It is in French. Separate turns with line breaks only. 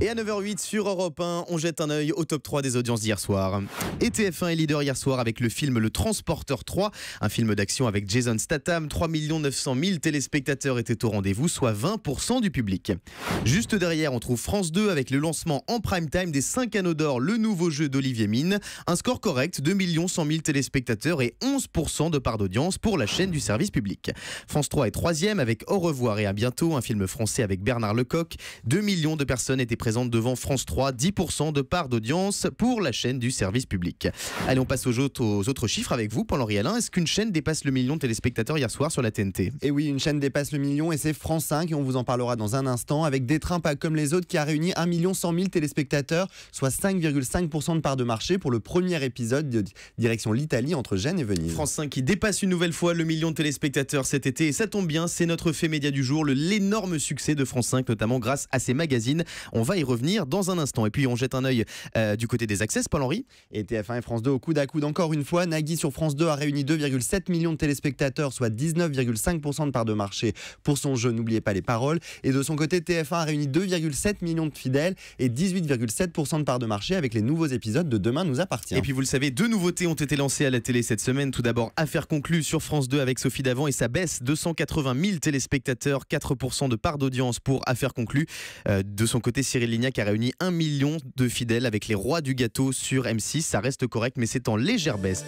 Et à 9h08 sur Europe 1, on jette un œil au top 3 des audiences d'hier soir. Et TF1 est leader hier soir avec le film Le Transporteur 3, un film d'action avec Jason Statham. 3 900 000 téléspectateurs étaient au rendez-vous, soit 20% du public. Juste derrière, on trouve France 2 avec le lancement en prime time des 5 anneaux d'or, le nouveau jeu d'Olivier Mine. Un score correct, 2 100 000 téléspectateurs et 11% de part d'audience pour la chaîne du service public. France 3 est troisième avec Au revoir et à bientôt, un film français avec Bernard Lecoq. 2 millions de personnes étaient présentes présente devant France 3 10% de part d'audience pour la chaîne du service public. Allez, on passe aux autres, aux autres chiffres avec vous, Paul-Henri Alain. Est-ce qu'une chaîne dépasse le million de téléspectateurs hier soir sur la TNT Et
eh oui, une chaîne dépasse le million et c'est France 5 on vous en parlera dans un instant avec Des trains pas comme les autres qui a réuni 1 100 000 téléspectateurs, soit 5,5% de part de marché pour le premier épisode de Direction l'Italie entre Gênes et Venise.
France 5 qui dépasse une nouvelle fois le million de téléspectateurs cet été et ça tombe bien, c'est notre fait média du jour, l'énorme succès de France 5 notamment grâce à ses magazines. On va y revenir dans un instant. Et puis on jette un œil euh, du côté des accès, Paul-Henri. Et TF1 et France 2 au coude à coude encore une
fois. Nagui sur France 2 a réuni 2,7 millions de téléspectateurs, soit 19,5% de part de marché pour son jeu N'oubliez pas les paroles. Et de son côté, TF1 a réuni 2,7 millions de fidèles et
18,7%
de part de marché avec les nouveaux épisodes de Demain nous
appartient. Et puis vous le savez, deux nouveautés ont été lancées à la télé cette semaine. Tout d'abord, Affaire conclue sur France 2 avec Sophie Davant et sa baisse 280 000 téléspectateurs, 4% de part d'audience pour Affaire conclue. Euh, de son côté, Cyril Cyril Lignac a réuni un million de fidèles avec les rois du gâteau sur M6. Ça reste correct, mais c'est en légère baisse.